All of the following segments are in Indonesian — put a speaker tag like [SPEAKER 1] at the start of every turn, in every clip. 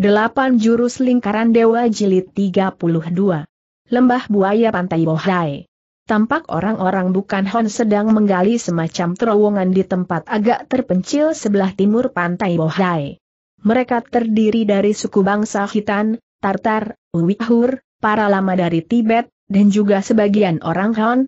[SPEAKER 1] Delapan jurus lingkaran dewa jilid 32. Lembah buaya pantai Bohai. Tampak orang-orang bukan Hon sedang menggali semacam terowongan di tempat agak terpencil sebelah timur pantai Bohai. Mereka terdiri dari suku bangsa Hitan, Tartar, Uighur, para lama dari Tibet, dan juga sebagian orang Hon.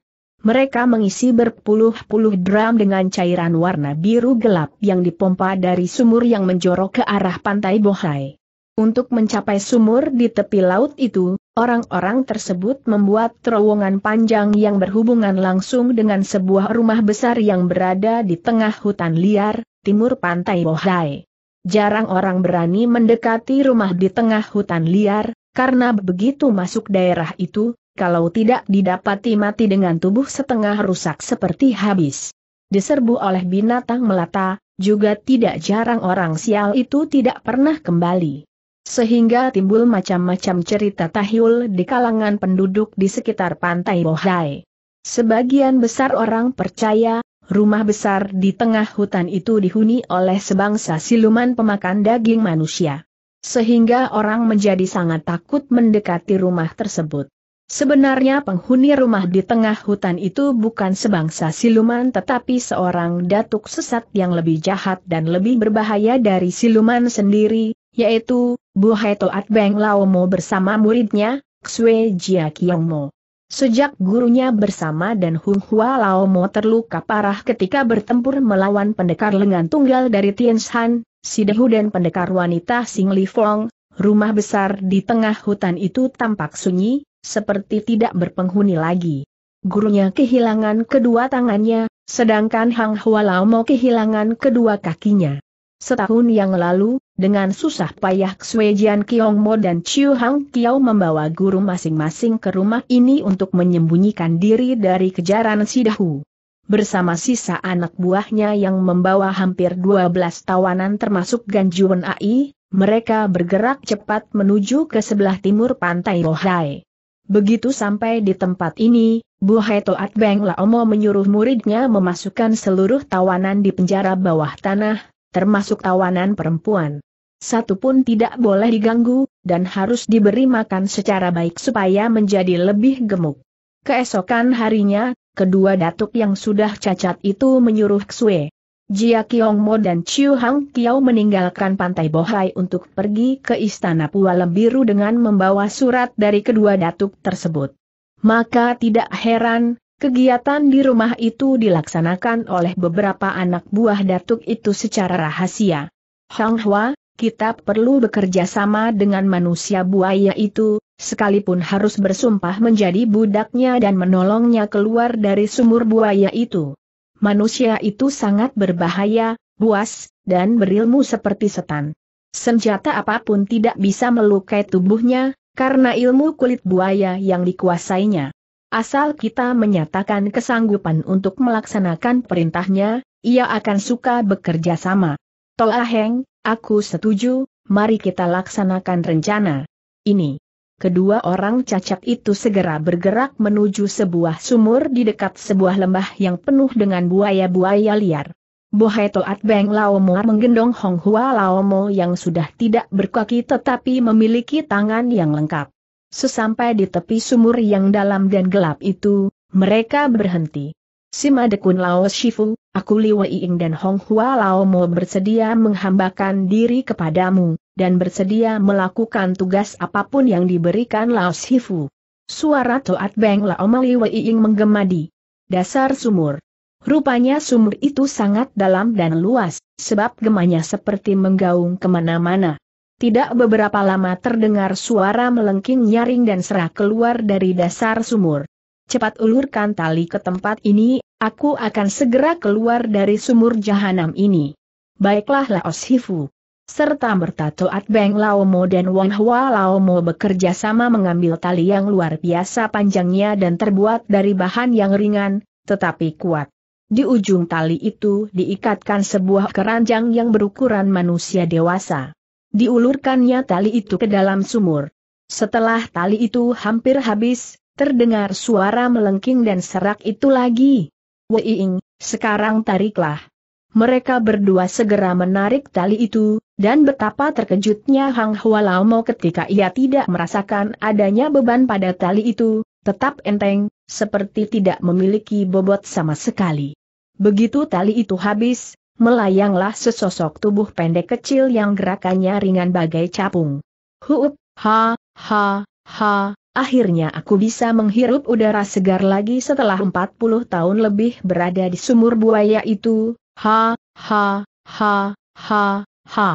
[SPEAKER 1] Mereka mengisi berpuluh-puluh drum dengan cairan warna biru gelap yang dipompa dari sumur yang menjorok ke arah pantai Bohai. Untuk mencapai sumur di tepi laut itu, orang-orang tersebut membuat terowongan panjang yang berhubungan langsung dengan sebuah rumah besar yang berada di tengah hutan liar, timur pantai Bohai. Jarang orang berani mendekati rumah di tengah hutan liar, karena begitu masuk daerah itu, kalau tidak didapati mati dengan tubuh setengah rusak seperti habis. Diserbu oleh binatang melata, juga tidak jarang orang sial itu tidak pernah kembali. Sehingga timbul macam-macam cerita tahyul di kalangan penduduk di sekitar pantai Bohai. Sebagian besar orang percaya, rumah besar di tengah hutan itu dihuni oleh sebangsa siluman pemakan daging manusia. Sehingga orang menjadi sangat takut mendekati rumah tersebut. Sebenarnya penghuni rumah di tengah hutan itu bukan sebangsa siluman tetapi seorang datuk sesat yang lebih jahat dan lebih berbahaya dari siluman sendiri, yaitu Bu Hai Toat Beng Laomo bersama muridnya, Xue Jia Kiongmo. Sejak gurunya bersama dan Hung Hua Laomo terluka parah ketika bertempur melawan pendekar lengan tunggal dari Tianshan, Sidehu dan pendekar wanita Sing Li Fong, rumah besar di tengah hutan itu tampak sunyi, seperti tidak berpenghuni lagi. Gurunya kehilangan kedua tangannya, sedangkan Hang Hua Lao Mo kehilangan kedua kakinya. Setahun yang lalu, dengan susah payah Kiong Mo dan Chiu Hang Kiao membawa guru masing-masing ke rumah ini untuk menyembunyikan diri dari kejaran Sidahu. Bersama sisa anak buahnya yang membawa hampir 12 tawanan termasuk Ganjuan Ai, mereka bergerak cepat menuju ke sebelah timur pantai Bohai. Begitu sampai di tempat ini, Bu Hai Toat Beng Laomo menyuruh muridnya memasukkan seluruh tawanan di penjara bawah tanah, termasuk tawanan perempuan. Satu pun tidak boleh diganggu, dan harus diberi makan secara baik supaya menjadi lebih gemuk. Keesokan harinya, kedua datuk yang sudah cacat itu menyuruh Xue. Jia Kiongmo dan Chiu Hang Kiao meninggalkan Pantai Bohai untuk pergi ke Istana Pualem Biru dengan membawa surat dari kedua datuk tersebut. Maka tidak heran, Kegiatan di rumah itu dilaksanakan oleh beberapa anak buah datuk itu secara rahasia. Hang Hua, kita perlu bekerja sama dengan manusia buaya itu, sekalipun harus bersumpah menjadi budaknya dan menolongnya keluar dari sumur buaya itu. Manusia itu sangat berbahaya, buas, dan berilmu seperti setan. Senjata apapun tidak bisa melukai tubuhnya, karena ilmu kulit buaya yang dikuasainya. Asal kita menyatakan kesanggupan untuk melaksanakan perintahnya, ia akan suka bekerja sama. Tolaheng, ah, aku setuju, mari kita laksanakan rencana. Ini. Kedua orang cacat itu segera bergerak menuju sebuah sumur di dekat sebuah lembah yang penuh dengan buaya-buaya liar. Bohai Toat Beng Laomo menggendong Hong Hua Laomo yang sudah tidak berkaki tetapi memiliki tangan yang lengkap. Sesampai di tepi sumur yang dalam dan gelap itu, mereka berhenti. Sima Dekun Lao Shifu, aku Liwa Iing dan Hong Hua Lao Mo bersedia menghambakan diri kepadamu, dan bersedia melakukan tugas apapun yang diberikan Lao Shifu. Suara Toat Beng Lao Liwa Iing menggemadi. Dasar sumur. Rupanya sumur itu sangat dalam dan luas, sebab gemanya seperti menggaung kemana-mana. Tidak beberapa lama terdengar suara melengking nyaring dan serah keluar dari dasar sumur. Cepat ulurkan tali ke tempat ini, aku akan segera keluar dari sumur jahanam ini. Baiklah Laos Hifu. Serta merta Toat Beng Laomo dan Wang Hua Laomo bekerja sama mengambil tali yang luar biasa panjangnya dan terbuat dari bahan yang ringan, tetapi kuat. Di ujung tali itu diikatkan sebuah keranjang yang berukuran manusia dewasa. Diulurkannya tali itu ke dalam sumur. Setelah tali itu hampir habis, terdengar suara melengking dan serak itu lagi. Weiing, sekarang tariklah. Mereka berdua segera menarik tali itu, dan betapa terkejutnya Hang Hua Lao ketika ia tidak merasakan adanya beban pada tali itu, tetap enteng, seperti tidak memiliki bobot sama sekali. Begitu tali itu habis, melayanglah sesosok tubuh pendek kecil yang gerakannya ringan bagai capung. Huup, ha, ha, ha, akhirnya aku bisa menghirup udara segar lagi setelah 40 tahun lebih berada di sumur buaya itu, ha, ha, ha, ha, ha.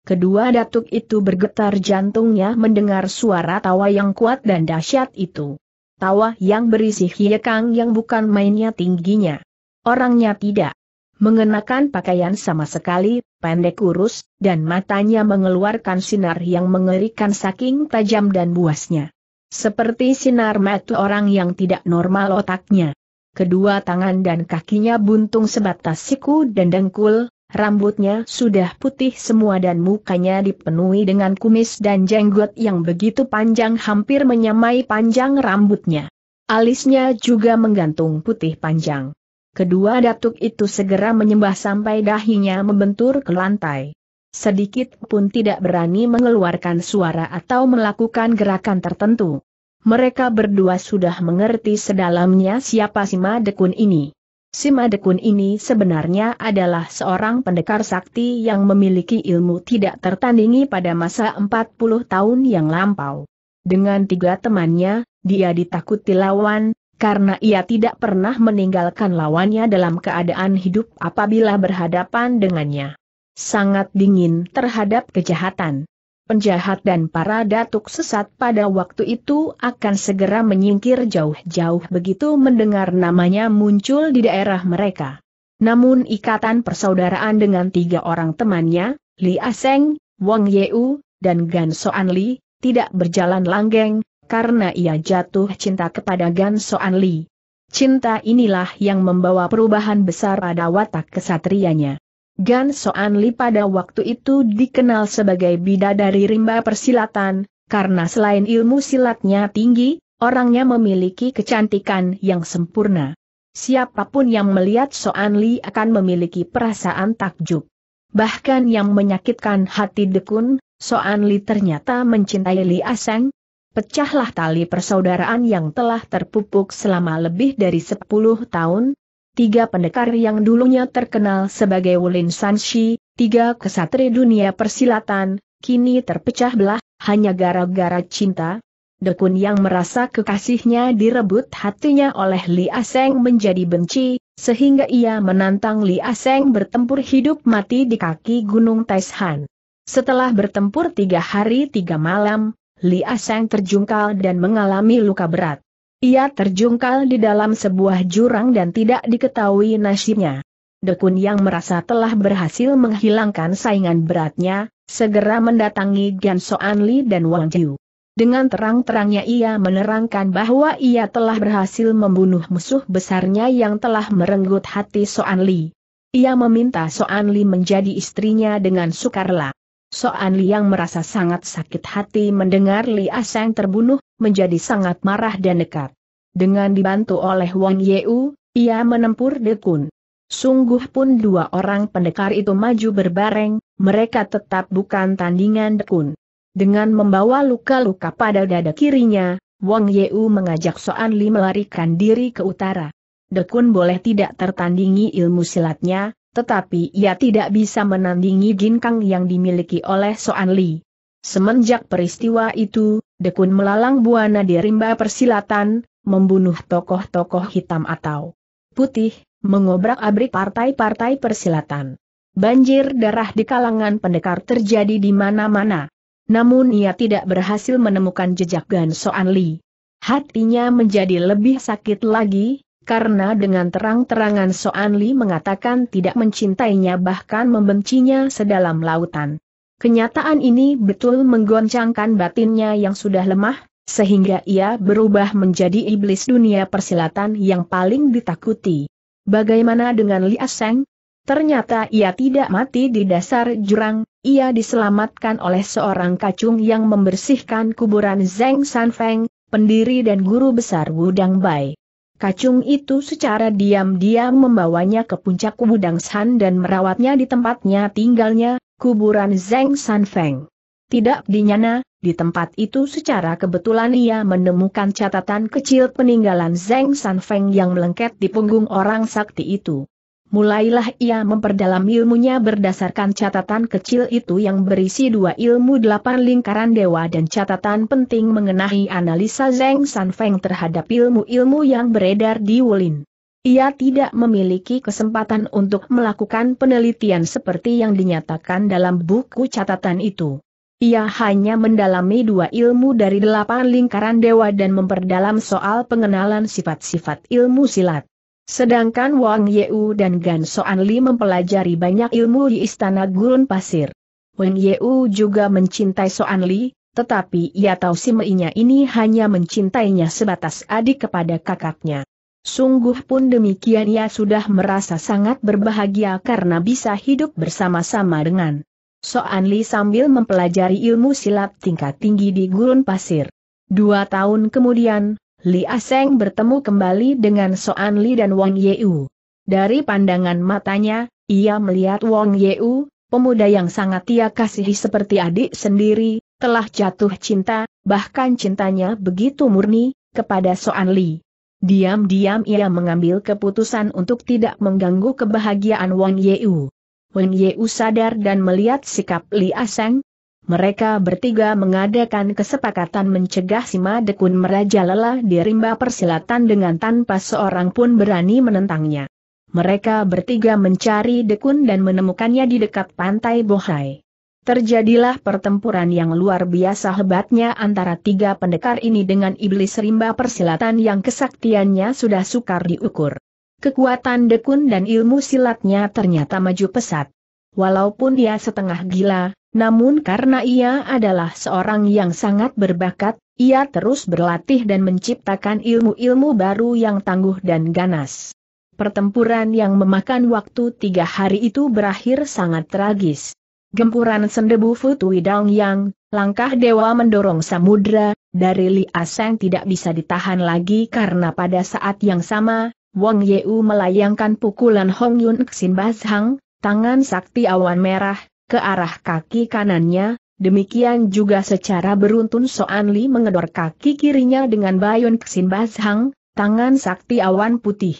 [SPEAKER 1] Kedua datuk itu bergetar jantungnya mendengar suara tawa yang kuat dan dahsyat itu. Tawa yang berisi hiekang yang bukan mainnya tingginya. Orangnya tidak mengenakan pakaian sama sekali, pendek kurus, dan matanya mengeluarkan sinar yang mengerikan saking tajam dan buasnya. Seperti sinar mata orang yang tidak normal otaknya. Kedua tangan dan kakinya buntung sebatas siku dan dengkul, rambutnya sudah putih semua dan mukanya dipenuhi dengan kumis dan jenggot yang begitu panjang hampir menyamai panjang rambutnya. Alisnya juga menggantung putih panjang. Kedua datuk itu segera menyembah sampai dahinya membentur ke lantai. Sedikit pun tidak berani mengeluarkan suara atau melakukan gerakan tertentu. Mereka berdua sudah mengerti sedalamnya siapa Sima Dekun ini. Sima Dekun ini sebenarnya adalah seorang pendekar sakti yang memiliki ilmu tidak tertandingi pada masa 40 tahun yang lampau. Dengan tiga temannya, dia ditakuti lawan, karena ia tidak pernah meninggalkan lawannya dalam keadaan hidup apabila berhadapan dengannya. Sangat dingin terhadap kejahatan. Penjahat dan para datuk sesat pada waktu itu akan segera menyingkir jauh-jauh begitu mendengar namanya muncul di daerah mereka. Namun ikatan persaudaraan dengan tiga orang temannya, Li Aseng, Wang Yeu, dan Gan Soan Li, tidak berjalan langgeng, karena ia jatuh cinta kepada Gan Soan Li. Cinta inilah yang membawa perubahan besar pada watak kesatrianya. Gan Soan Li pada waktu itu dikenal sebagai bidadari rimba persilatan, karena selain ilmu silatnya tinggi, orangnya memiliki kecantikan yang sempurna. Siapapun yang melihat Soan Li akan memiliki perasaan takjub. Bahkan yang menyakitkan hati Dekun, Soan Li ternyata mencintai Li Aseng, pecahlah tali persaudaraan yang telah terpupuk selama lebih dari 10 tahun, tiga pendekar yang dulunya terkenal sebagai Wulin Sanshi, tiga kesatri dunia persilatan, kini terpecah belah, hanya gara-gara cinta. Dekun yang merasa kekasihnya direbut hatinya oleh Li Aseng menjadi benci, sehingga ia menantang Li Aseng bertempur hidup mati di kaki Gunung Taishan. Setelah bertempur tiga hari tiga malam, Li Aseng terjungkal dan mengalami luka berat. Ia terjungkal di dalam sebuah jurang dan tidak diketahui nasibnya. Dekun yang merasa telah berhasil menghilangkan saingan beratnya, segera mendatangi Gan Soan Li dan Wang Jiu. Dengan terang-terangnya ia menerangkan bahwa ia telah berhasil membunuh musuh besarnya yang telah merenggut hati Soan Li. Ia meminta Soan Li menjadi istrinya dengan sukarela. Soan Liang merasa sangat sakit hati mendengar Li Aseng terbunuh, menjadi sangat marah dan dekat. Dengan dibantu oleh Wang Yeu, ia menempur Dekun. Sungguh pun dua orang pendekar itu maju berbareng, mereka tetap bukan tandingan Dekun. Dengan membawa luka-luka pada dada kirinya, Wang Yeu mengajak Soan Li melarikan diri ke utara. Dekun boleh tidak tertandingi ilmu silatnya, tetapi ia tidak bisa menandingi jin ginkang yang dimiliki oleh Soan Li. Semenjak peristiwa itu, Dekun melalang buana di rimba persilatan, membunuh tokoh-tokoh hitam atau putih, mengobrak-abrik partai-partai persilatan. Banjir darah di kalangan pendekar terjadi di mana-mana. Namun ia tidak berhasil menemukan jejak Gan Soan Li. Hatinya menjadi lebih sakit lagi, karena dengan terang-terangan Soan Li mengatakan tidak mencintainya bahkan membencinya sedalam lautan. Kenyataan ini betul menggoncangkan batinnya yang sudah lemah, sehingga ia berubah menjadi iblis dunia persilatan yang paling ditakuti. Bagaimana dengan Li Aseng? Ternyata ia tidak mati di dasar jurang, ia diselamatkan oleh seorang kacung yang membersihkan kuburan Zeng Sanfeng, pendiri dan guru besar Wudang Bai. Kacung itu secara diam-diam membawanya ke puncak Dang San dan merawatnya di tempatnya tinggalnya, kuburan Zeng San Feng. Tidak dinyana, di tempat itu secara kebetulan ia menemukan catatan kecil peninggalan Zeng San Feng yang melengket di punggung orang sakti itu mulailah ia memperdalam ilmunya berdasarkan catatan kecil itu yang berisi dua ilmu delapan lingkaran dewa dan catatan penting mengenai analisa Zeng Feng terhadap ilmu-ilmu yang beredar di Wulin. Ia tidak memiliki kesempatan untuk melakukan penelitian seperti yang dinyatakan dalam buku catatan itu. Ia hanya mendalami dua ilmu dari delapan lingkaran dewa dan memperdalam soal pengenalan sifat-sifat ilmu silat. Sedangkan Wang Yeu dan Gan Soan Li mempelajari banyak ilmu di Istana Gurun Pasir. Wang Yeu juga mencintai Soan Li, tetapi ia tahu si Meinya ini hanya mencintainya sebatas adik kepada kakaknya. Sungguh pun demikian ia sudah merasa sangat berbahagia karena bisa hidup bersama-sama dengan Soan Li sambil mempelajari ilmu silat tingkat tinggi di gurun pasir. Dua tahun kemudian, Li Aseng bertemu kembali dengan Soan Li dan Wang Yeu. Dari pandangan matanya, ia melihat Wang Yeu, pemuda yang sangat ia kasihi seperti adik sendiri, telah jatuh cinta, bahkan cintanya begitu murni, kepada Soan Li. Diam-diam ia mengambil keputusan untuk tidak mengganggu kebahagiaan Wang Yeu. Wang Yeu sadar dan melihat sikap Li Aseng, mereka bertiga mengadakan kesepakatan mencegah Sima Dekun merajalela di rimba persilatan dengan tanpa seorang pun berani menentangnya. Mereka bertiga mencari Dekun dan menemukannya di dekat pantai Bohai. Terjadilah pertempuran yang luar biasa hebatnya antara tiga pendekar ini dengan iblis rimba persilatan yang kesaktiannya sudah sukar diukur. Kekuatan Dekun dan ilmu silatnya ternyata maju pesat. Walaupun dia setengah gila, namun karena ia adalah seorang yang sangat berbakat, ia terus berlatih dan menciptakan ilmu-ilmu baru yang tangguh dan ganas. Pertempuran yang memakan waktu tiga hari itu berakhir sangat tragis. Gempuran sendebu Futui Dang Yang, langkah dewa mendorong samudra, dari Li Aseng tidak bisa ditahan lagi karena pada saat yang sama, Wang Yeu melayangkan pukulan Hong Yun Xin Bazhang, tangan sakti awan merah, ke arah kaki kanannya, demikian juga secara beruntun Soan Li mengedor kaki kirinya dengan Bayun Ksin Bazhang, tangan sakti awan putih.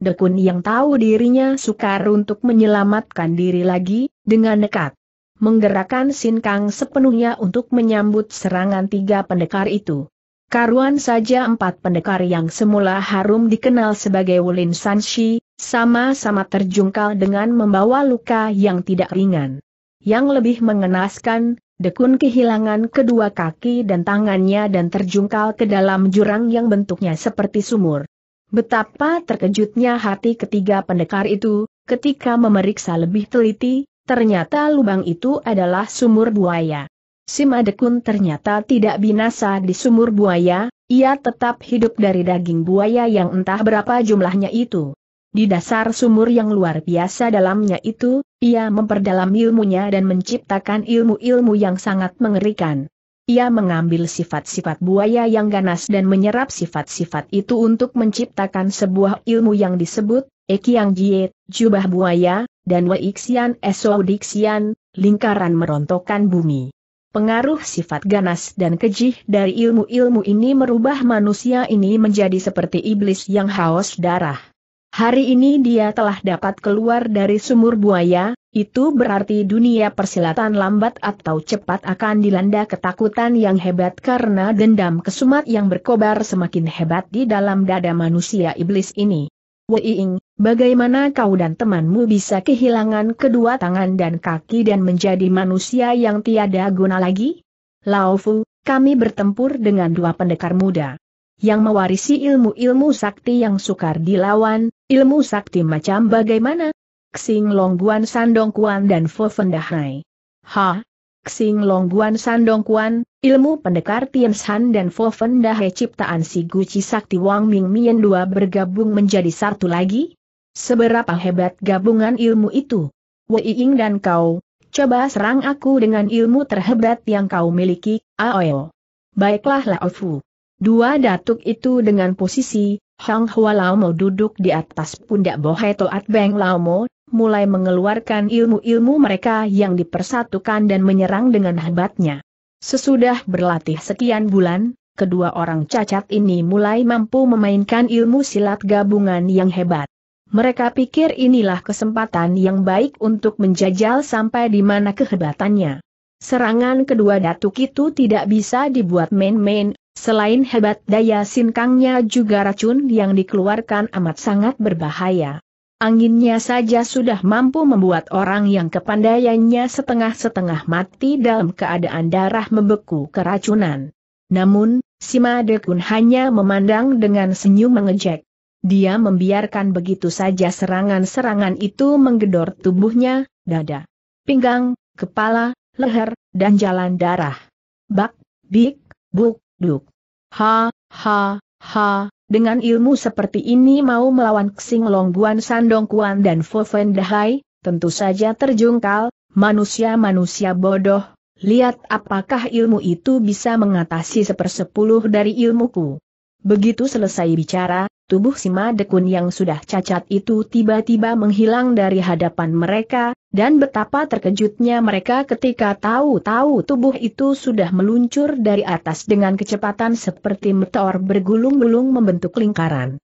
[SPEAKER 1] Dekun yang tahu dirinya sukar untuk menyelamatkan diri lagi, dengan nekat. Menggerakkan sin kang sepenuhnya untuk menyambut serangan tiga pendekar itu. Karuan saja empat pendekar yang semula harum dikenal sebagai Wulin Sanshi, sama-sama terjungkal dengan membawa luka yang tidak ringan. Yang lebih mengenaskan, Dekun kehilangan kedua kaki dan tangannya dan terjungkal ke dalam jurang yang bentuknya seperti sumur. Betapa terkejutnya hati ketiga pendekar itu, ketika memeriksa lebih teliti, ternyata lubang itu adalah sumur buaya. Sima Dekun ternyata tidak binasa di sumur buaya, ia tetap hidup dari daging buaya yang entah berapa jumlahnya itu. Di dasar sumur yang luar biasa dalamnya itu, ia memperdalam ilmunya dan menciptakan ilmu-ilmu yang sangat mengerikan. Ia mengambil sifat-sifat buaya yang ganas dan menyerap sifat-sifat itu untuk menciptakan sebuah ilmu yang disebut, Ekiang Jiet, Jubah Buaya, dan Weixian Esodixian, lingkaran merontokkan bumi. Pengaruh sifat ganas dan kejih dari ilmu-ilmu ini merubah manusia ini menjadi seperti iblis yang haus darah. Hari ini dia telah dapat keluar dari sumur buaya, itu berarti dunia persilatan lambat atau cepat akan dilanda ketakutan yang hebat karena dendam kesumat yang berkobar semakin hebat di dalam dada manusia iblis ini. Ying, bagaimana kau dan temanmu bisa kehilangan kedua tangan dan kaki dan menjadi manusia yang tiada guna lagi? Lao Fu, kami bertempur dengan dua pendekar muda yang mewarisi ilmu-ilmu sakti yang sukar dilawan, ilmu sakti macam bagaimana? Xing Longguan Sandongkuan dan Fo Fendahai. Ha, Xing Longguan Sandongkuan, ilmu pendekar Tian San dan Fo Fen ciptaan si Guci Sakti Wang Ming Mien dua bergabung menjadi satu lagi? Seberapa hebat gabungan ilmu itu? Wei Ying dan kau, coba serang aku dengan ilmu terhebat yang kau miliki, Aoyo. Baiklah Lao Fu. Dua datuk itu dengan posisi, Hang Hua mo duduk di atas pundak Bohe Toat Beng mo mulai mengeluarkan ilmu-ilmu mereka yang dipersatukan dan menyerang dengan hebatnya. Sesudah berlatih sekian bulan, kedua orang cacat ini mulai mampu memainkan ilmu silat gabungan yang hebat. Mereka pikir inilah kesempatan yang baik untuk menjajal sampai di mana kehebatannya. Serangan kedua datuk itu tidak bisa dibuat main-main, Selain hebat daya sinkangnya juga racun yang dikeluarkan amat sangat berbahaya. Anginnya saja sudah mampu membuat orang yang kepandaiannya setengah-setengah mati dalam keadaan darah membeku keracunan. Namun, Simadekun hanya memandang dengan senyum mengejek. Dia membiarkan begitu saja serangan-serangan itu menggedor tubuhnya, dada, pinggang, kepala, leher, dan jalan darah. Bak, bik, buk, duk. Ha, ha, ha, dengan ilmu seperti ini mau melawan Ksing Long Guan Sandong Kuan dan Fofen Dahai, tentu saja terjungkal, manusia-manusia bodoh, lihat apakah ilmu itu bisa mengatasi sepersepuluh dari ilmuku. Begitu selesai bicara, tubuh Sima Dekun yang sudah cacat itu tiba-tiba menghilang dari hadapan mereka, dan betapa terkejutnya mereka ketika tahu-tahu tubuh itu sudah meluncur dari atas dengan kecepatan seperti meteor bergulung-gulung membentuk lingkaran.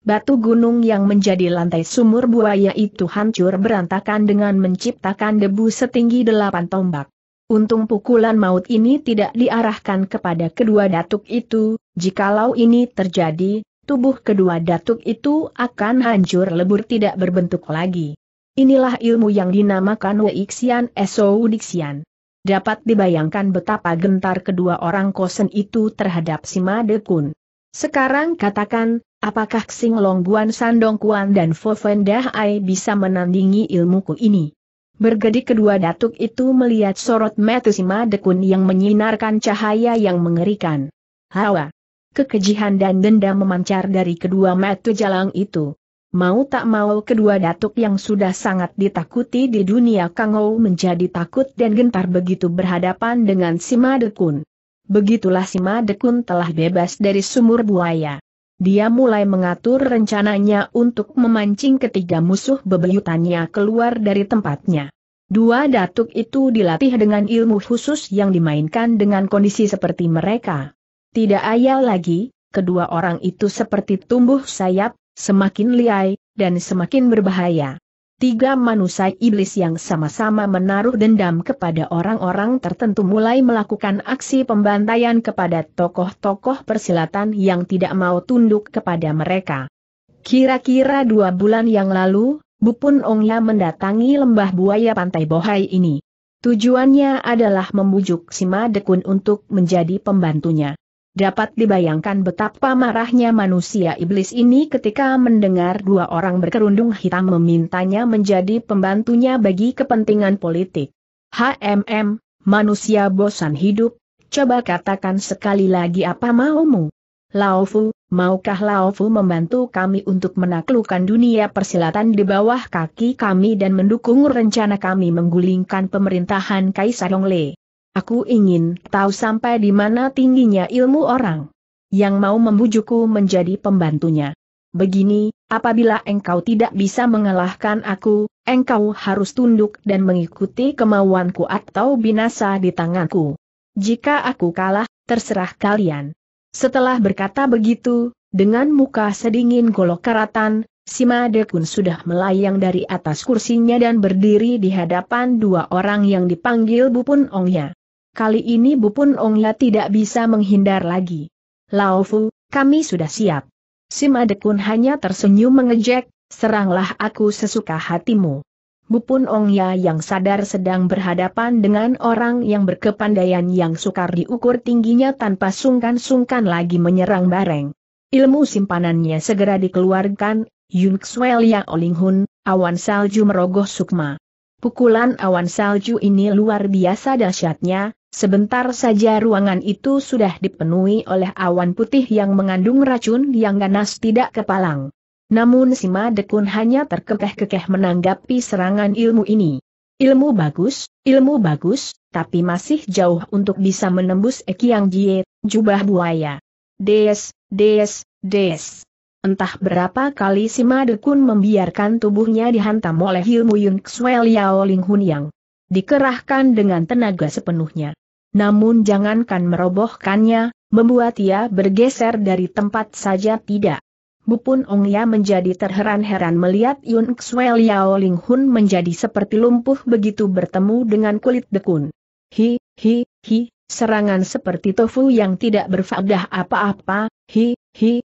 [SPEAKER 1] Batu gunung yang menjadi lantai sumur buaya itu hancur berantakan dengan menciptakan debu setinggi delapan tombak. Untung pukulan maut ini tidak diarahkan kepada kedua datuk itu, jikalau ini terjadi, tubuh kedua datuk itu akan hancur lebur tidak berbentuk lagi. Inilah ilmu yang dinamakan Weixian Esou Dixian. Dapat dibayangkan betapa gentar kedua orang kosen itu terhadap Sima Dekun. Sekarang katakan, apakah Xing Long Guan dan Fo Dahai bisa menandingi ilmuku ini? Bergedi kedua datuk itu melihat sorot Metusima Dekun yang menyinarkan cahaya yang mengerikan. Hawa! Kekejihan dan dendam memancar dari kedua mata Jalang itu. Mau tak mau kedua datuk yang sudah sangat ditakuti di dunia Kangou menjadi takut dan gentar begitu berhadapan dengan Sima Dekun. Begitulah Sima Dekun telah bebas dari sumur buaya dia mulai mengatur rencananya untuk memancing ketiga musuh bebeyutannya keluar dari tempatnya. Dua datuk itu dilatih dengan ilmu khusus yang dimainkan dengan kondisi seperti mereka. Tidak ayal lagi, kedua orang itu seperti tumbuh sayap, semakin liai, dan semakin berbahaya. Tiga manusia iblis yang sama-sama menaruh dendam kepada orang-orang tertentu mulai melakukan aksi pembantaian kepada tokoh-tokoh persilatan yang tidak mau tunduk kepada mereka. Kira-kira dua bulan yang lalu, Bupun Ongya mendatangi lembah buaya pantai Bohai ini. Tujuannya adalah membujuk Sima Dekun untuk menjadi pembantunya. Dapat dibayangkan betapa marahnya manusia iblis ini ketika mendengar dua orang berkerundung hitam memintanya menjadi pembantunya bagi kepentingan politik. HMM, manusia bosan hidup, coba katakan sekali lagi apa maumu? Laofu, maukah Laofu membantu kami untuk menaklukkan dunia persilatan di bawah kaki kami dan mendukung rencana kami menggulingkan pemerintahan Kaisar Yongle? Aku ingin tahu sampai di mana tingginya ilmu orang yang mau membujukku menjadi pembantunya. Begini, apabila engkau tidak bisa mengalahkan aku, engkau harus tunduk dan mengikuti kemauanku atau binasa di tanganku. Jika aku kalah, terserah kalian. Setelah berkata begitu, dengan muka sedingin golok karatan, Sima Dekun sudah melayang dari atas kursinya dan berdiri di hadapan dua orang yang dipanggil Bupun Ongya. Kali ini Bupun Ongla tidak bisa menghindar lagi. Lao kami sudah siap. Sima Dekun hanya tersenyum mengejek, seranglah aku sesuka hatimu. Bupun Ongya yang sadar sedang berhadapan dengan orang yang berkepandaian yang sukar diukur tingginya tanpa sungkan-sungkan lagi menyerang bareng. Ilmu simpanannya segera dikeluarkan, Yun Xuel yang Oling awan salju merogoh sukma. Pukulan awan salju ini luar biasa dahsyatnya, Sebentar saja ruangan itu sudah dipenuhi oleh awan putih yang mengandung racun yang ganas tidak kepalang. Namun Sima Dekun hanya terkekeh-kekeh menanggapi serangan ilmu ini. Ilmu bagus, ilmu bagus, tapi masih jauh untuk bisa menembus Ekiang Jie, jubah buaya. Des, des, des. Entah berapa kali Sima Dekun membiarkan tubuhnya dihantam oleh ilmu Yun Ksue Liao Ling Hun Yang dikerahkan dengan tenaga sepenuhnya. Namun jangankan merobohkannya, membuat ia bergeser dari tempat saja tidak. Bupun Ong Ya menjadi terheran-heran melihat Yun Xueliao Yao Ling Hun menjadi seperti lumpuh begitu bertemu dengan kulit dekun. Hi, hi, hi, serangan seperti tofu yang tidak berfaedah apa-apa, hi, hi,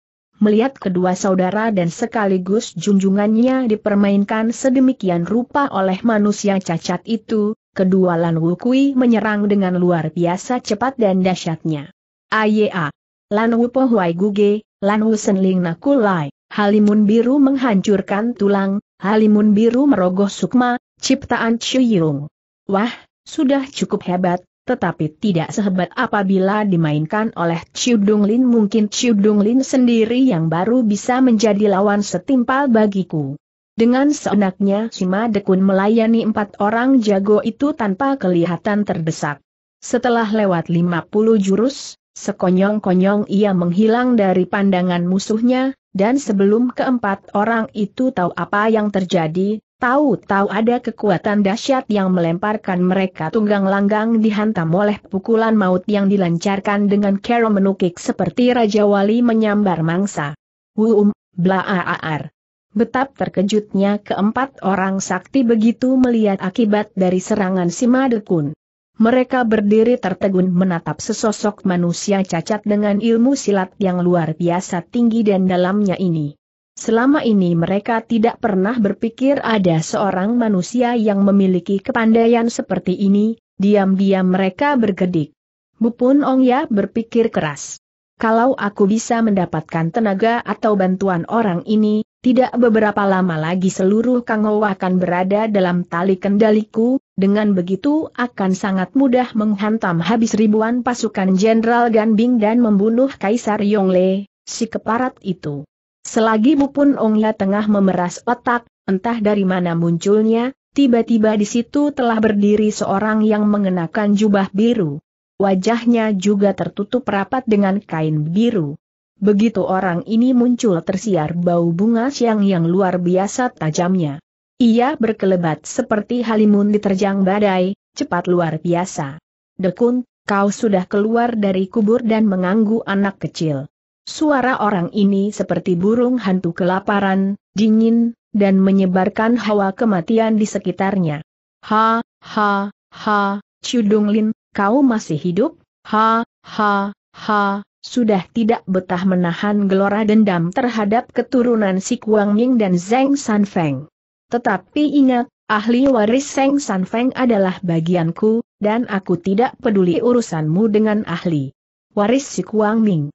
[SPEAKER 1] melihat kedua saudara dan sekaligus junjungannya dipermainkan sedemikian rupa oleh manusia cacat itu, kedua Lan Wukui menyerang dengan luar biasa cepat dan dahsyatnya. Aya! Lan Wupo Huai Guge, Lan Wu Senling Nakulai, Halimun Biru menghancurkan tulang, Halimun Biru merogoh sukma, ciptaan Ciyung. Wah, sudah cukup hebat, tetapi tidak sehebat apabila dimainkan oleh Chiu Dung Lin mungkin Chiu Dung Lin sendiri yang baru bisa menjadi lawan setimpal bagiku. Dengan seenaknya Sima Dekun melayani empat orang jago itu tanpa kelihatan terdesak. Setelah lewat lima puluh jurus, sekonyong-konyong ia menghilang dari pandangan musuhnya, dan sebelum keempat orang itu tahu apa yang terjadi, Tahu-tahu ada kekuatan dahsyat yang melemparkan mereka tunggang langgang dihantam oleh pukulan maut yang dilancarkan dengan kero menukik seperti Raja Wali menyambar mangsa. Wuum, blaaar. Betap terkejutnya keempat orang sakti begitu melihat akibat dari serangan si Madekun. Mereka berdiri tertegun menatap sesosok manusia cacat dengan ilmu silat yang luar biasa tinggi dan dalamnya ini. Selama ini mereka tidak pernah berpikir ada seorang manusia yang memiliki kepandaian seperti ini, diam-diam mereka bergedik. Bupun Ya berpikir keras. Kalau aku bisa mendapatkan tenaga atau bantuan orang ini, tidak beberapa lama lagi seluruh Kang Ho akan berada dalam tali kendaliku, dengan begitu akan sangat mudah menghantam habis ribuan pasukan Jenderal Gan Bing dan membunuh Kaisar Yong Le, si keparat itu. Selagi Ong Ongla tengah memeras otak, entah dari mana munculnya, tiba-tiba di situ telah berdiri seorang yang mengenakan jubah biru. Wajahnya juga tertutup rapat dengan kain biru. Begitu orang ini muncul tersiar bau bunga siang yang luar biasa tajamnya. Ia berkelebat seperti halimun diterjang badai, cepat luar biasa. Dekun, kau sudah keluar dari kubur dan menganggu anak kecil. Suara orang ini seperti burung hantu kelaparan, dingin, dan menyebarkan hawa kematian di sekitarnya. Ha, ha, ha, Cudung Lin, kau masih hidup? Ha, ha, ha, sudah tidak betah menahan gelora dendam terhadap keturunan si Kuang Ming dan Zeng San Feng. Tetapi ingat, ahli waris Zeng San Feng adalah bagianku, dan aku tidak peduli urusanmu dengan ahli waris si Kuang Ming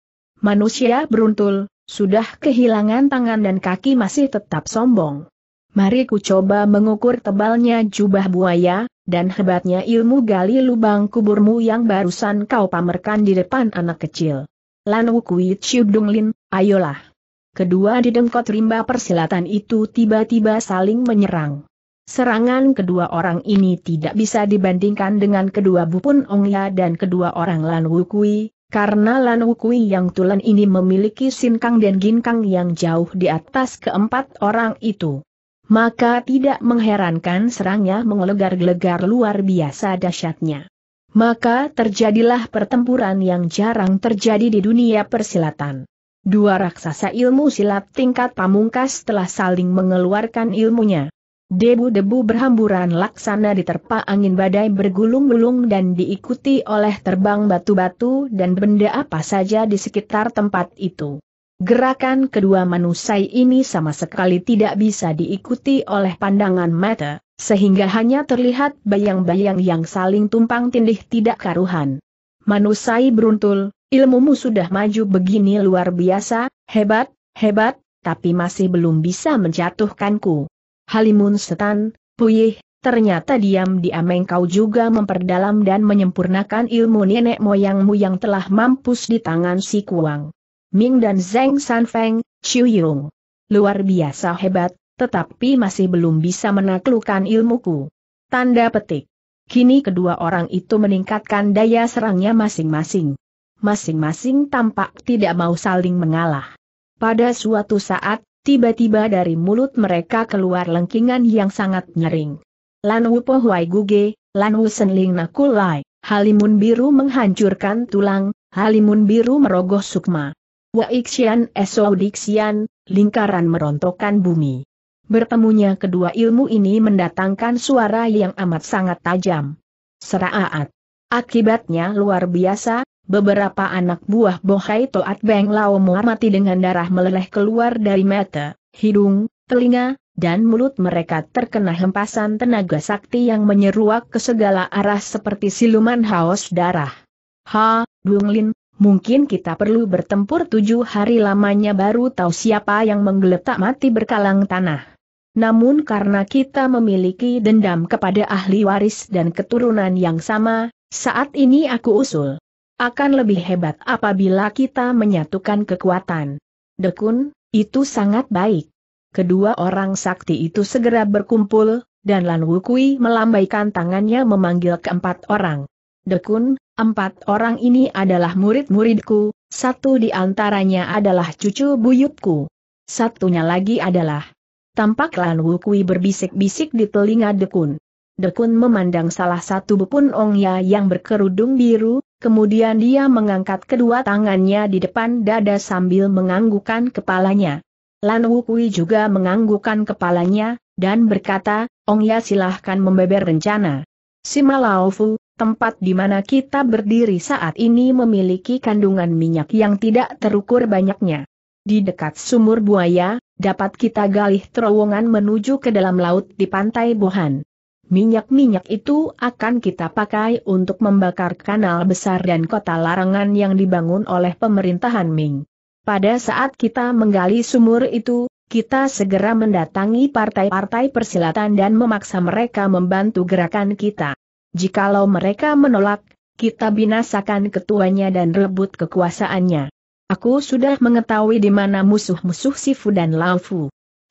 [SPEAKER 1] manusia beruntul, sudah kehilangan tangan dan kaki masih tetap sombong. Mari ku coba mengukur tebalnya jubah buaya, dan hebatnya ilmu gali lubang kuburmu yang barusan kau pamerkan di depan anak kecil. Lan Wukui Dunglin, ayolah. Kedua didengkot rimba persilatan itu tiba-tiba saling menyerang. Serangan kedua orang ini tidak bisa dibandingkan dengan kedua Bupun Ongya dan kedua orang Lan Wukui, karena Lan Wukui yang tulen ini memiliki sinkang dan ginkang yang jauh di atas keempat orang itu. Maka tidak mengherankan serangnya menggelegar-gelegar luar biasa dahsyatnya. Maka terjadilah pertempuran yang jarang terjadi di dunia persilatan. Dua raksasa ilmu silat tingkat pamungkas telah saling mengeluarkan ilmunya. Debu-debu berhamburan laksana diterpa angin badai bergulung-gulung dan diikuti oleh terbang batu-batu dan benda apa saja di sekitar tempat itu. Gerakan kedua manusia ini sama sekali tidak bisa diikuti oleh pandangan mata, sehingga hanya terlihat bayang-bayang yang saling tumpang tindih tidak karuhan. Manusia beruntul, ilmumu sudah maju begini luar biasa, hebat, hebat, tapi masih belum bisa menjatuhkanku. Halimun Setan, Puyih, ternyata diam-diam engkau juga memperdalam dan menyempurnakan ilmu nenek moyangmu yang telah mampus di tangan si Kuang. Ming dan Zeng Sanfeng, Chiu Yung. Luar biasa hebat, tetapi masih belum bisa menaklukkan ilmuku. Tanda petik. Kini kedua orang itu meningkatkan daya serangnya masing-masing. Masing-masing tampak tidak mau saling mengalah. Pada suatu saat, Tiba-tiba dari mulut mereka keluar lengkingan yang sangat nyering. Lan wu sen guge, na Wusenling nakulai, halimun biru menghancurkan tulang, halimun biru merogoh sukma. Waixian dixian, lingkaran merontokkan bumi. Bertemunya kedua ilmu ini mendatangkan suara yang amat sangat tajam. Seraat. Akibatnya luar biasa, Beberapa anak buah Bohai Toat Beng Lao mati dengan darah meleleh keluar dari mata, hidung, telinga, dan mulut mereka terkena hempasan tenaga sakti yang menyeruak ke segala arah seperti siluman haus darah. Ha, Dunglin, mungkin kita perlu bertempur tujuh hari lamanya baru tahu siapa yang menggeletak mati berkalang tanah. Namun karena kita memiliki dendam kepada ahli waris dan keturunan yang sama, saat ini aku usul akan lebih hebat apabila kita menyatukan kekuatan. Dekun, itu sangat baik. Kedua orang sakti itu segera berkumpul, dan Lan Wukui melambaikan tangannya memanggil keempat orang. Dekun, empat orang ini adalah murid-muridku, satu di antaranya adalah cucu buyutku. Satunya lagi adalah. Tampak Lan Wukui berbisik-bisik di telinga Dekun. Dekun memandang salah satu bupun Ongya yang berkerudung biru, Kemudian dia mengangkat kedua tangannya di depan dada sambil menganggukkan kepalanya. Lan Wukui juga menganggukkan kepalanya, dan berkata, Ong Ya silahkan membeber rencana. Simalaofu, tempat di mana kita berdiri saat ini memiliki kandungan minyak yang tidak terukur banyaknya. Di dekat sumur buaya, dapat kita galih terowongan menuju ke dalam laut di pantai Bohan. Minyak-minyak itu akan kita pakai untuk membakar kanal besar dan kota larangan yang dibangun oleh pemerintahan Ming. Pada saat kita menggali sumur itu, kita segera mendatangi partai-partai persilatan dan memaksa mereka membantu gerakan kita. Jikalau mereka menolak, kita binasakan ketuanya dan rebut kekuasaannya. Aku sudah mengetahui di mana musuh-musuh Sifu dan Lao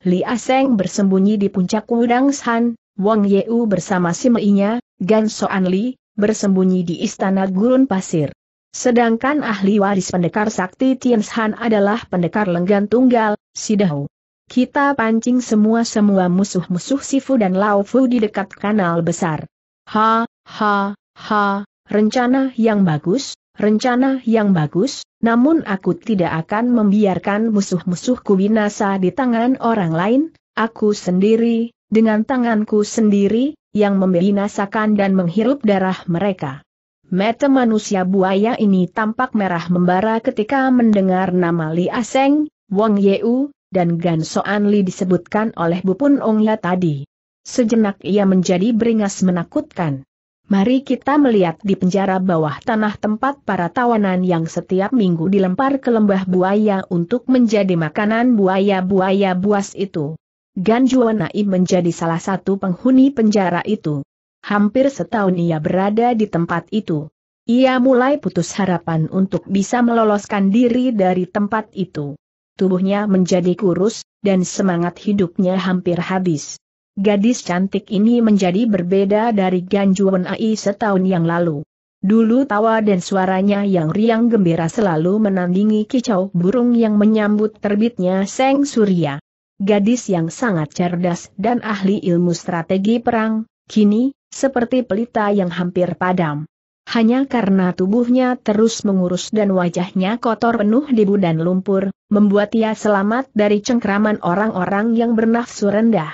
[SPEAKER 1] Li Aseng bersembunyi di puncak Wudang San, Wang Yeu bersama Simeinya, Gan Soan Li, bersembunyi di istana gurun pasir. Sedangkan ahli waris pendekar sakti Shan adalah pendekar lenggan tunggal, Sidahu. Kita pancing semua-semua musuh-musuh Sifu dan Lao Fu di dekat kanal besar. Ha, ha, ha, rencana yang bagus, rencana yang bagus, namun aku tidak akan membiarkan musuh-musuhku binasa di tangan orang lain, aku sendiri, dengan tanganku sendiri, yang membinasakan dan menghirup darah mereka. Mata manusia buaya ini tampak merah membara ketika mendengar nama Li Aseng, Wang Yeu, dan Gan Soan Li disebutkan oleh Bupun Ongla ya tadi. Sejenak ia menjadi beringas menakutkan. Mari kita melihat di penjara bawah tanah tempat para tawanan yang setiap minggu dilempar ke lembah buaya untuk menjadi makanan buaya-buaya buas itu. Ganjuanai menjadi salah satu penghuni penjara itu. Hampir setahun ia berada di tempat itu. Ia mulai putus harapan untuk bisa meloloskan diri dari tempat itu. Tubuhnya menjadi kurus, dan semangat hidupnya hampir habis. Gadis cantik ini menjadi berbeda dari Ganjuan Ai setahun yang lalu. Dulu tawa dan suaranya yang riang gembira selalu menandingi kicau burung yang menyambut terbitnya Seng Surya gadis yang sangat cerdas dan ahli ilmu strategi perang, kini, seperti pelita yang hampir padam. Hanya karena tubuhnya terus mengurus dan wajahnya kotor penuh debu dan lumpur, membuat ia selamat dari cengkraman orang-orang yang bernafsu rendah.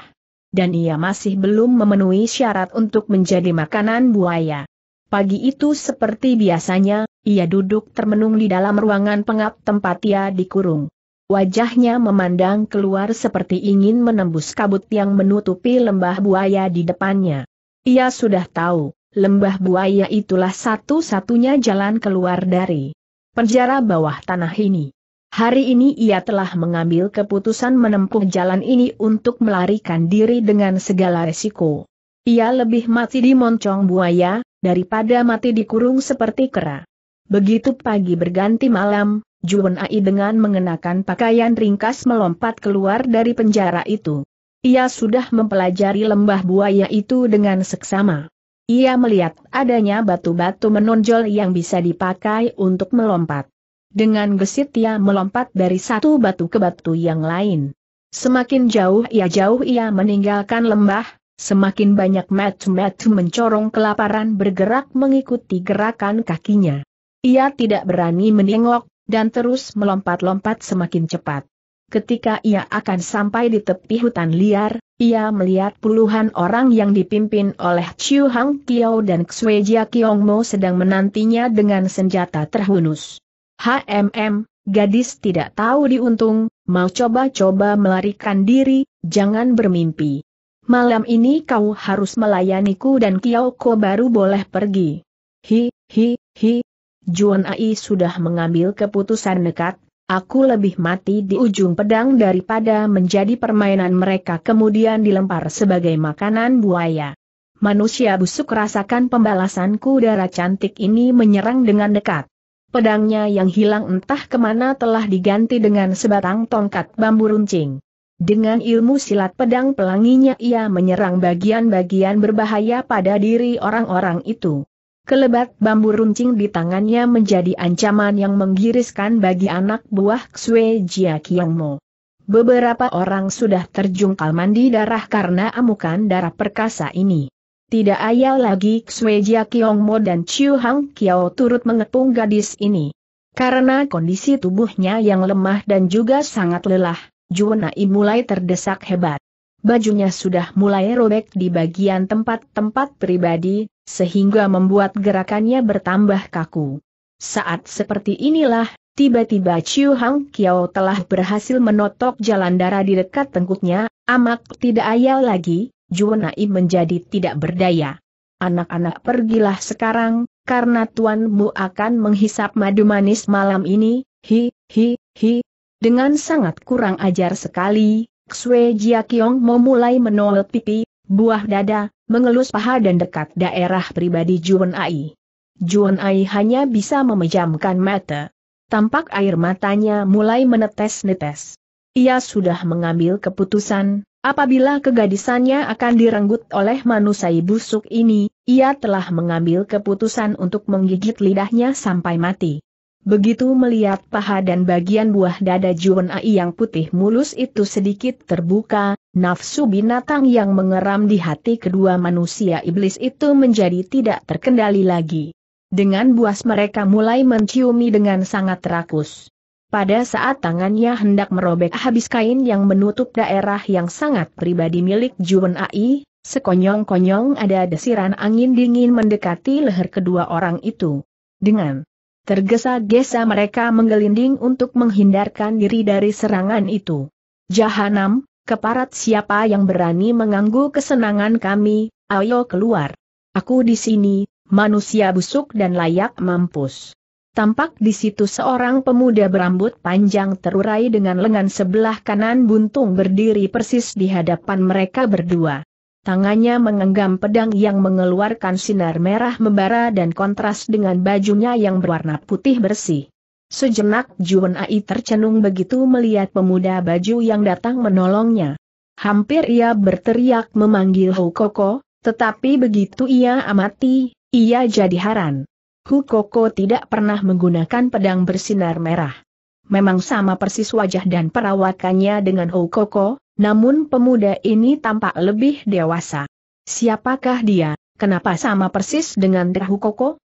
[SPEAKER 1] Dan ia masih belum memenuhi syarat untuk menjadi makanan buaya. Pagi itu seperti biasanya, ia duduk termenung di dalam ruangan pengap tempat ia dikurung wajahnya memandang keluar seperti ingin menembus kabut yang menutupi lembah buaya di depannya. Ia sudah tahu, lembah buaya itulah satu-satunya jalan keluar dari penjara bawah tanah ini. Hari ini ia telah mengambil keputusan menempuh jalan ini untuk melarikan diri dengan segala resiko. Ia lebih mati di moncong buaya, daripada mati dikurung seperti kera. Begitu pagi berganti malam, Juan Ai dengan mengenakan pakaian ringkas melompat keluar dari penjara itu. Ia sudah mempelajari lembah buaya itu dengan seksama. Ia melihat adanya batu-batu menonjol yang bisa dipakai untuk melompat. Dengan gesit ia melompat dari satu batu ke batu yang lain. Semakin jauh ia jauh ia meninggalkan lembah, semakin banyak matu-matu mencorong kelaparan bergerak mengikuti gerakan kakinya. Ia tidak berani menengok, dan terus melompat-lompat semakin cepat. Ketika ia akan sampai di tepi hutan liar, ia melihat puluhan orang yang dipimpin oleh Chiu Hang Kiao dan Xue Jia Kiong Mo sedang menantinya dengan senjata terhunus. HMM, gadis tidak tahu diuntung, mau coba-coba melarikan diri, jangan bermimpi. Malam ini kau harus melayaniku dan Kiao Ko baru boleh pergi. Hi, hi, hi, Juan Ai sudah mengambil keputusan nekat, aku lebih mati di ujung pedang daripada menjadi permainan mereka kemudian dilempar sebagai makanan buaya. Manusia busuk rasakan pembalasanku. kudara cantik ini menyerang dengan dekat. Pedangnya yang hilang entah kemana telah diganti dengan sebatang tongkat bambu runcing. Dengan ilmu silat pedang pelanginya ia menyerang bagian-bagian berbahaya pada diri orang-orang itu. Kelebat bambu runcing di tangannya menjadi ancaman yang menggiriskan bagi anak buah Xue Jia Qiangmo. Beberapa orang sudah terjungkal mandi darah karena amukan darah perkasa ini. Tidak ayal lagi Xue Jia Qiangmo dan Chiu Hang Kiao turut mengepung gadis ini. Karena kondisi tubuhnya yang lemah dan juga sangat lelah, Juwanai mulai terdesak hebat bajunya sudah mulai robek di bagian tempat-tempat pribadi, sehingga membuat gerakannya bertambah kaku. Saat seperti inilah, tiba-tiba Chiu Hang Kiao telah berhasil menotok jalan darah di dekat tengkuknya, amat tidak ayal lagi, Juwenai menjadi tidak berdaya. Anak-anak pergilah sekarang, karena tuanmu akan menghisap madu manis malam ini, hi, hi, hi. Dengan sangat kurang ajar sekali, Xue Jiaqiong memulai menolak pipi, buah dada, mengelus paha dan dekat daerah pribadi Juan Ai. Juan Ai hanya bisa memejamkan mata. Tampak air matanya mulai menetes-netes. Ia sudah mengambil keputusan, apabila kegadisannya akan direnggut oleh manusia busuk ini, ia telah mengambil keputusan untuk menggigit lidahnya sampai mati. Begitu melihat paha dan bagian buah dada Juan Ai yang putih mulus itu sedikit terbuka, nafsu binatang yang mengeram di hati kedua manusia iblis itu menjadi tidak terkendali lagi. Dengan buas mereka mulai menciumi dengan sangat rakus. Pada saat tangannya hendak merobek habis kain yang menutup daerah yang sangat pribadi milik Juan Ai, sekonyong-konyong ada desiran angin dingin mendekati leher kedua orang itu. Dengan Tergesa-gesa mereka menggelinding untuk menghindarkan diri dari serangan itu. Jahanam, keparat siapa yang berani mengganggu kesenangan kami, ayo keluar. Aku di sini, manusia busuk dan layak mampus. Tampak di situ seorang pemuda berambut panjang terurai dengan lengan sebelah kanan buntung berdiri persis di hadapan mereka berdua. Tangannya mengenggam pedang yang mengeluarkan sinar merah membara dan kontras dengan bajunya yang berwarna putih bersih. Sejenak Juan Ai tercenung begitu melihat pemuda baju yang datang menolongnya. Hampir ia berteriak memanggil Koko, tetapi begitu ia amati, ia jadi heran. Koko tidak pernah menggunakan pedang bersinar merah. Memang sama persis wajah dan perawakannya dengan Koko, namun pemuda ini tampak lebih dewasa. Siapakah dia? Kenapa sama persis dengan Koko?